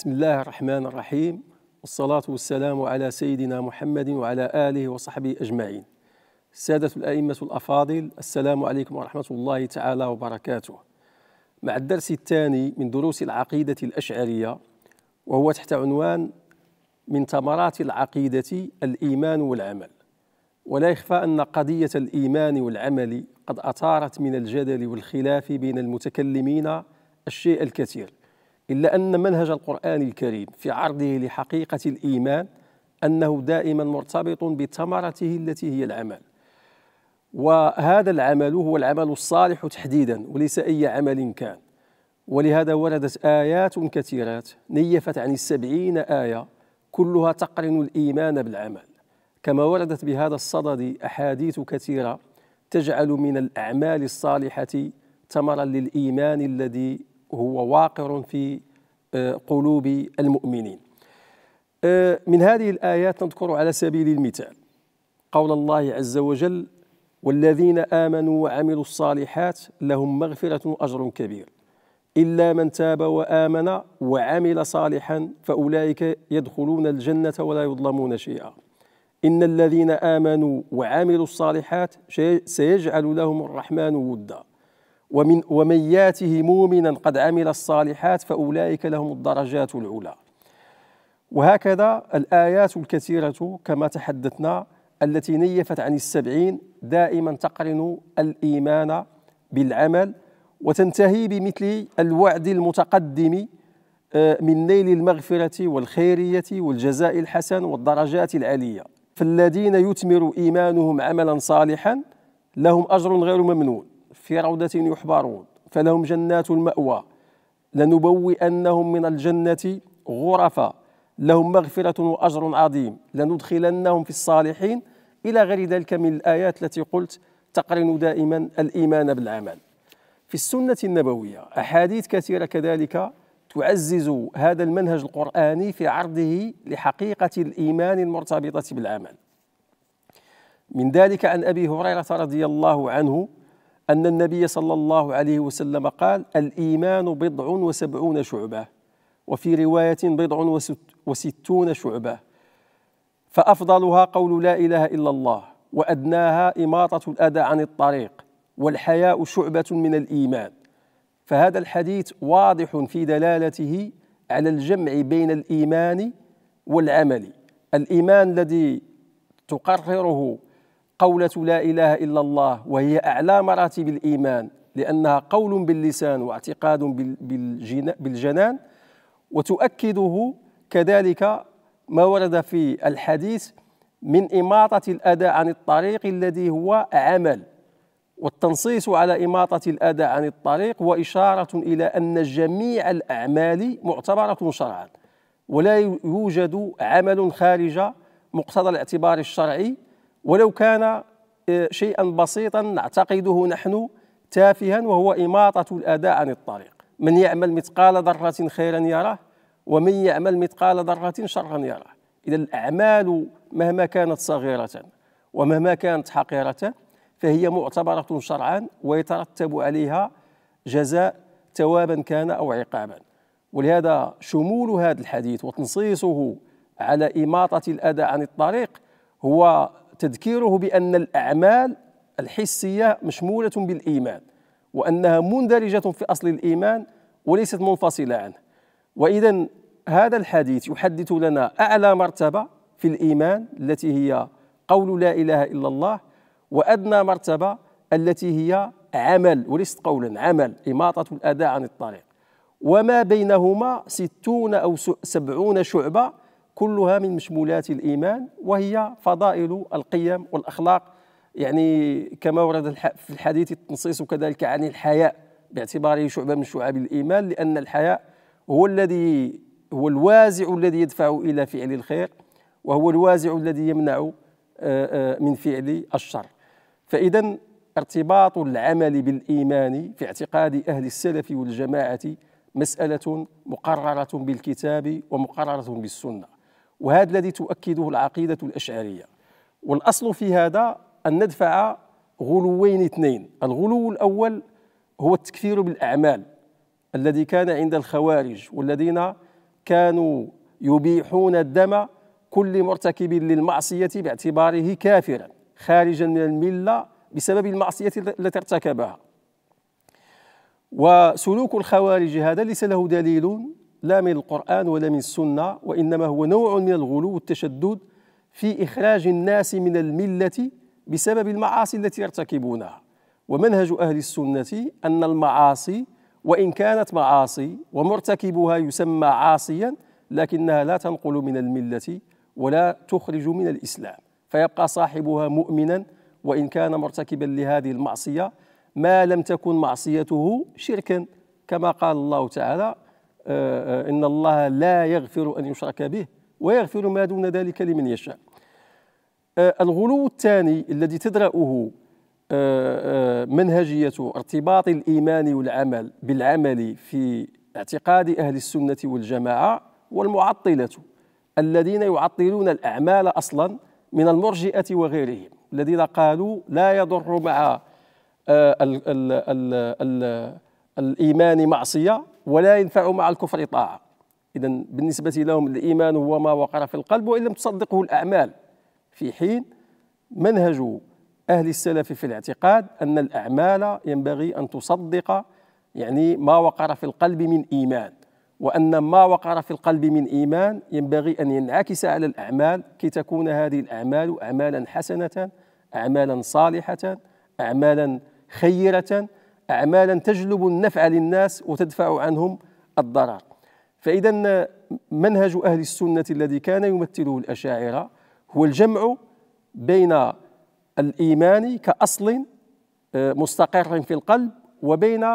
بسم الله الرحمن الرحيم والصلاة والسلام على سيدنا محمد وعلى آله وصحبه أجمعين سادة الأئمة الأفاضل السلام عليكم ورحمة الله تعالى وبركاته مع الدرس الثاني من دروس العقيدة الأشعرية وهو تحت عنوان من ثمرات العقيدة الإيمان والعمل ولا يخفى أن قضية الإيمان والعمل قد أثارت من الجدل والخلاف بين المتكلمين الشيء الكثير إلا أن منهج القرآن الكريم في عرضه لحقيقة الإيمان أنه دائما مرتبط بثمرته التي هي العمل وهذا العمل هو العمل الصالح تحديدا وليس أي عمل كان ولهذا وردت آيات كثيرات نيفت عن السبعين آية كلها تقرن الإيمان بالعمل كما وردت بهذا الصدد أحاديث كثيرة تجعل من الأعمال الصالحة ثمرا للإيمان الذي هو واقع في آه، قلوب المؤمنين آه، من هذه الآيات نذكر على سبيل المثال قول الله عز وجل والذين آمنوا وعملوا الصالحات لهم مغفرة وأجر كبير إلا من تاب وآمن وعمل صالحا فأولئك يدخلون الجنة ولا يظلمون شيئا إن الذين آمنوا وعملوا الصالحات سيجعل لهم الرحمن ودا ومن ومن ياته مؤمنا قد عمل الصالحات فأولئك لهم الدرجات العلى وهكذا الآيات الكثيرة كما تحدثنا التي نيفت عن السبعين دائما تقرن الإيمان بالعمل وتنتهي بمثل الوعد المتقدم آه، من نيل المغفرة والخيرية والجزاء الحسن والدرجات العالية فالذين يثمر إيمانهم عملا صالحا لهم أجر غير ممنون في روضة يحبرون فلهم جنات المأوى لنبوئنهم من الجنة غرفا لهم مغفرة وأجر عظيم لندخلنهم في الصالحين إلى غير ذلك من الآيات التي قلت تقرن دائما الإيمان بالعمل في السنة النبوية أحاديث كثيرة كذلك تعزز هذا المنهج القرآني في عرضه لحقيقة الإيمان المرتبطة بالعمل من ذلك عن أبي هريرة رضي الله عنه أن النبي صلى الله عليه وسلم قال الإيمان بضع وسبعون شعبة وفي رواية بضع وستون شعبة فأفضلها قول لا إله إلا الله وأدناها إماطة الأذى عن الطريق والحياء شعبة من الإيمان فهذا الحديث واضح في دلالته على الجمع بين الإيمان والعمل الإيمان الذي تقرره قولة لا إله إلا الله وهي أعلى مراتب الإيمان لأنها قول باللسان واعتقاد بالجنان وتؤكده كذلك ما ورد في الحديث من إماطة الأذى عن الطريق الذي هو عمل والتنصيص على إماطة الأذى عن الطريق وإشارة إلى أن جميع الأعمال معتبرة شرعا ولا يوجد عمل خارج مقتضى الاعتبار الشرعي ولو كان آه، شيئا بسيطا نعتقده نحن تافها وهو إماطة الأذى عن الطريق من يعمل مثقال ذرة خيرا يراه ومن يعمل مثقال ذرة شرا يراه إذا الأعمال مهما كانت صغيرة ومهما كانت حقيرة فهي معتبرة شرعا ويترتب عليها جزاء توابا كان أو عقابا ولهذا شمول هذا الحديث وتنصيصه على إماطة الأذى عن الطريق هو تذكيره بأن الأعمال الحسية مشمولة بالإيمان وأنها مندرجة في أصل الإيمان وليست منفصلة عنه وإذا هذا الحديث يحدث لنا أعلى مرتبة في الإيمان التي هي قول لا إله إلا الله وأدنى مرتبة التي هي عمل وليست قولا عمل إماطة الأذى عن الطريق وما بينهما ستون أو سبعون شعبة كلها من مشمولات الإيمان وهي فضائل القيم والأخلاق يعني كما ورد في الحديث التنصيص كذلك عن الحياء باعتباره شعبة من شعب الإيمان لأن الحياء هو الذي هو الوازع الذي يدفع إلى فعل الخير وهو الوازع الذي يمنع آه، آه، من فعل الشر فإذا ارتباط العمل بالإيمان في اعتقاد أهل السلف والجماعة مسألة مقررة بالكتاب ومقررة بالسنة وهذا الذي تؤكده العقيدة الأشعرية والأصل في هذا أن ندفع غلوين اثنين الغلو الأول هو التكفير بالأعمال الذي كان عند الخوارج والذين كانوا يبيحون الدم كل مرتكب للمعصية باعتباره كافرا خارجا من الملة بسبب المعصية التي ارتكبها وسلوك الخوارج هذا ليس له دليل لا من القرآن ولا من السنة وإنما هو نوع من الغلو والتشدد في إخراج الناس من الملة بسبب المعاصي التي يرتكبونها ومنهج أهل السنة أن المعاصي وإن كانت معاصي ومرتكبها يسمى عاصيا لكنها لا تنقل من الملة ولا تخرج من الإسلام فيبقى صاحبها مؤمنا وإن كان مرتكبا لهذه المعصية ما لم تكن معصيته شركا كما قال الله تعالى آه، آه، إن الله لا يغفر أن يشرك به ويغفر ما دون ذلك لمن يشاء آه، الغلو الثاني الذي تدرأه منهجية ارتباط الإيمان والعمل بالعمل في اعتقاد أهل السنة والجماعة والمعطلة الذين يعطلون الأعمال أصلا من المرجئة وغيرهم الذين قالوا لا يضر مع ال ال ال الإيمان معصية ولا ينفع مع الكفر طاعة إذا بالنسبة لهم الإيمان هو ما وقر في القلب وإن لم تصدقه الأعمال في حين منهج أهل السلف في الاعتقاد أن الأعمال ينبغي أن تصدق يعني ما وقر في القلب من إيمان وأن ما وقر في القلب من إيمان ينبغي أن ينعكس على الأعمال كي تكون هذه الأعمال أعمالا حسنة أعمالا صالحة أعمالا خيرة أعمالا تجلب النفع للناس وتدفع عنهم الضرر فإذا منهج أهل السنة الذي كان يمثله الأشاعرة هو الجمع بين الإيمان كأصل آه، مستقر في القلب وبين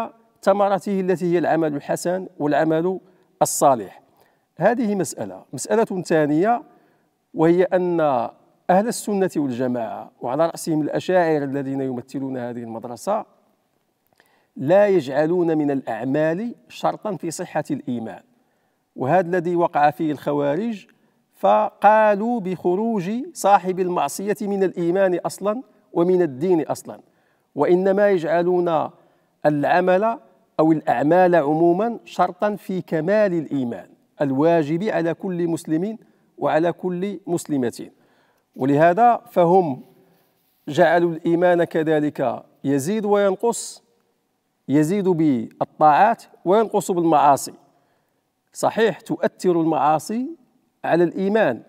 ثمرته التي هي العمل الحسن والعمل الصالح هذه مسألة مسألة ثانية وهي أن أهل السنة والجماعة وعلى رأسهم الأشاعر الذين يمثلون هذه المدرسة لا يجعلون من الأعمال شرطا في صحة الإيمان وهذا الذي وقع فيه الخوارج فقالوا بخروج صاحب المعصية من الإيمان أصلا ومن الدين أصلا وإنما يجعلون العمل أو الأعمال عموما شرطا في كمال الإيمان الواجب على كل مسلم وعلى كل مسلمة ولهذا فهم جعلوا الإيمان كذلك يزيد وينقص يزيد بالطاعات وينقص بالمعاصي صحيح تؤثر المعاصي على الإيمان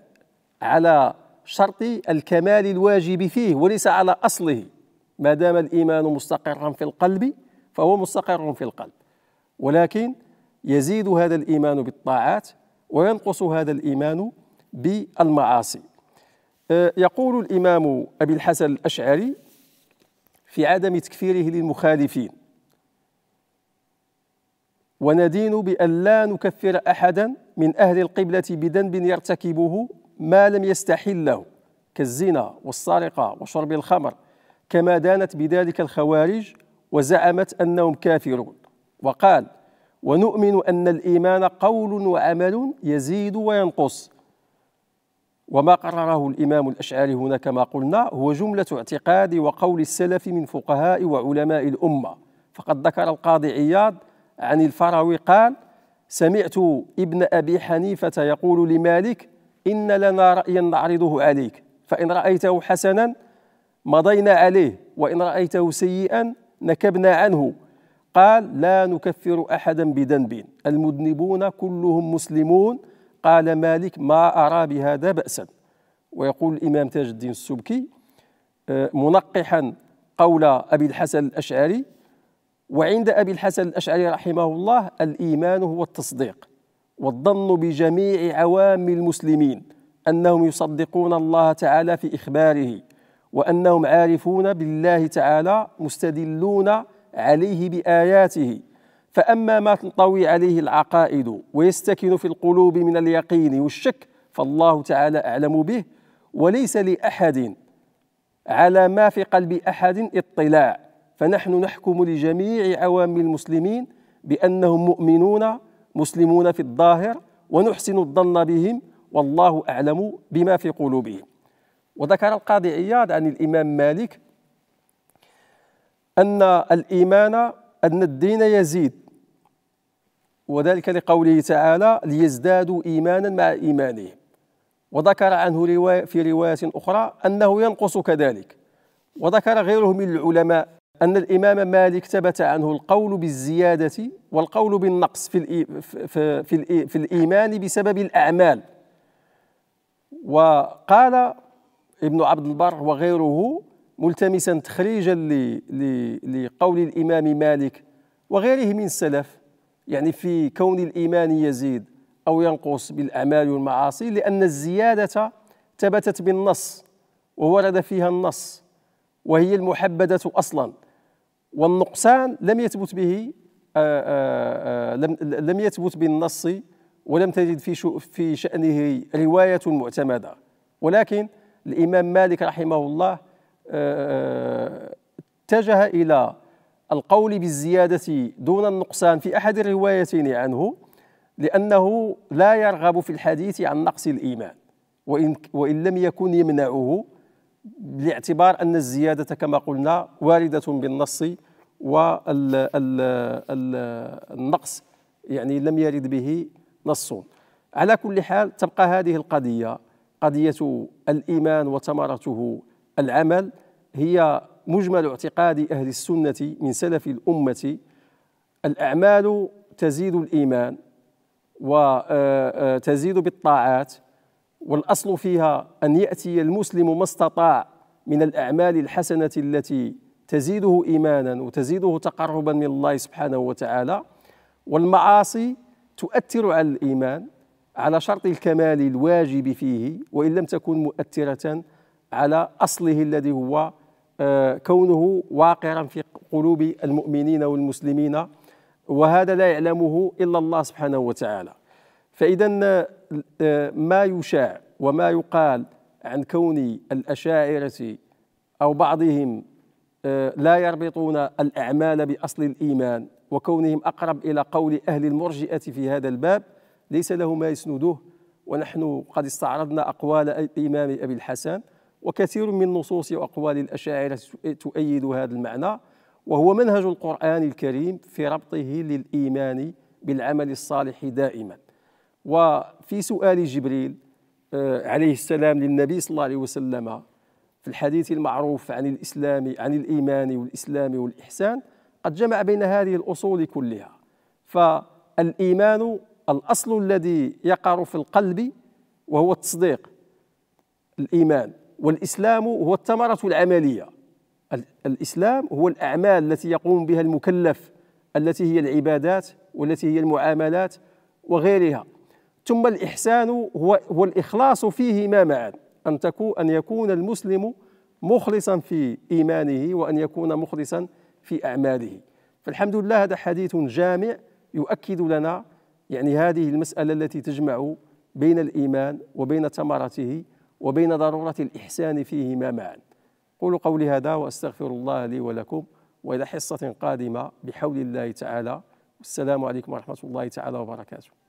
على شرط الكمال الواجب فيه وليس على أصله ما دام الإيمان مستقرا في القلب فهو مستقر في القلب ولكن يزيد هذا الإيمان بالطاعات وينقص هذا الإيمان بالمعاصي أه، يقول الإمام أبي الحسن الأشعري في عدم تكفيره للمخالفين وندين بأن لا نكفر أحدا من أهل القبلة بذنب يرتكبه ما لم يستحله كالزنا والسرقة وشرب الخمر كما دانت بذلك الخوارج وزعمت أنهم كافرون وقال ونؤمن أن الإيمان قول وعمل يزيد وينقص وما قرره الإمام الأشعري هنا كما قلنا هو جملة اعتقاد وقول السلف من فقهاء وعلماء الأمة فقد ذكر القاضي عياض عن الفراوي قال سمعت ابن أبي حنيفة يقول لمالك إن لنا رأيا نعرضه عليك فإن رأيته حسنا مضينا عليه وإن رأيته سيئا نكبنا عنه قال لا نكفر أحدا بذنب المذنبون كلهم مسلمون قال مالك ما أرى بهذا بأسا ويقول الإمام تاج الدين السبكي آه، منقحا قول أبي الحسن الأشعري وعند أبي الحسن الأشعري رحمه الله الإيمان هو التصديق والظن بجميع عوام المسلمين أنهم يصدقون الله تعالى في إخباره وأنهم عارفون بالله تعالى مستدلون عليه بآياته فأما ما تنطوي عليه العقائد ويستكن في القلوب من اليقين والشك فالله تعالى أعلم به وليس لأحد على ما في قلب أحد اطلاع فنحن نحكم لجميع عوام المسلمين بأنهم مؤمنون مسلمون في الظاهر ونحسن الظن بهم والله أعلم بما في قلوبهم وذكر القاضي عياض عن الإمام مالك أن الإيمان أن الدين يزيد وذلك لقوله تعالى ليزدادوا إيمانا مع إيمانهم وذكر عنه رواية في رواية أخرى أنه ينقص كذلك وذكر غيره من العلماء أن الإمام مالك ثبت عنه القول بالزيادة والقول بالنقص في, في, في, في الإيمان بسبب الأعمال وقال ابن عبد البر وغيره ملتمسا تخريجا لقول الإمام مالك وغيره من السلف يعني في كون الإيمان يزيد أو ينقص بالأعمال والمعاصي لأن الزيادة ثبتت بالنص وورد فيها النص وهي المحبدة أصلاً والنقصان لم يثبت به آه، آه، آه، لم يثبت بالنص ولم تجد في في شأنه رواية معتمدة ولكن الإمام مالك رحمه الله اتجه إلى القول بالزيادة دون النقصان في أحد الروايتين عنه لأنه لا يرغب في الحديث عن نقص الإيمان وإن, وإن لم يكن يمنعه باعتبار أن الزيادة كما قلنا واردة بالنص والنقص يعني لم يرد به نص على كل حال تبقى هذه القضية قضية الإيمان وثمرته العمل هي مجمل اعتقاد أهل السنة من سلف الأمة الأعمال تزيد الإيمان وتزيد آه، آه، بالطاعات والأصل فيها أن يأتي المسلم ما استطاع من الأعمال الحسنة التي تزيده إيمانا وتزيده تقربا من الله سبحانه وتعالى والمعاصي تؤثر على الإيمان على شرط الكمال الواجب فيه وإن لم تكن مؤثرة على أصله الذي هو آه، كونه واقعا في قلوب المؤمنين والمسلمين وهذا لا يعلمه إلا الله سبحانه وتعالى فإذا آه، ما يشاع وما يقال عن كون الأشاعرة أو بعضهم آه، لا يربطون الأعمال بأصل الإيمان وكونهم أقرب إلى قول أهل المرجئة في هذا الباب ليس له ما يسنده ونحن قد استعرضنا أقوال الإمام أبي الحسن وكثير من نصوص وأقوال الأشاعرة تؤيد هذا المعنى وهو منهج القرآن الكريم في ربطه للإيمان بالعمل الصالح دائما وفي سؤال جبريل آه، عليه السلام للنبي صلى الله عليه وسلم في الحديث المعروف عن الإسلام عن الإيمان والإسلام والإحسان قد جمع بين هذه الأصول كلها فالإيمان الأصل الذي يقع في القلب وهو التصديق الإيمان والإسلام هو الثمرة العملية الإسلام هو الأعمال التي يقوم بها المكلف التي هي العبادات والتي هي المعاملات وغيرها ثم الإحسان هو, هو الإخلاص فيهما معا أن, تكون أن يكون المسلم مخلصا في إيمانه وأن يكون مخلصا في أعماله فالحمد لله هذا حديث جامع يؤكد لنا يعني هذه المسألة التي تجمع بين الإيمان وبين ثمرته وبين ضرورة الإحسان فيهما معا قولوا قولي هذا وأستغفر الله لي ولكم وإلى حصة قادمة بحول الله تعالى والسلام عليكم ورحمة الله تعالى وبركاته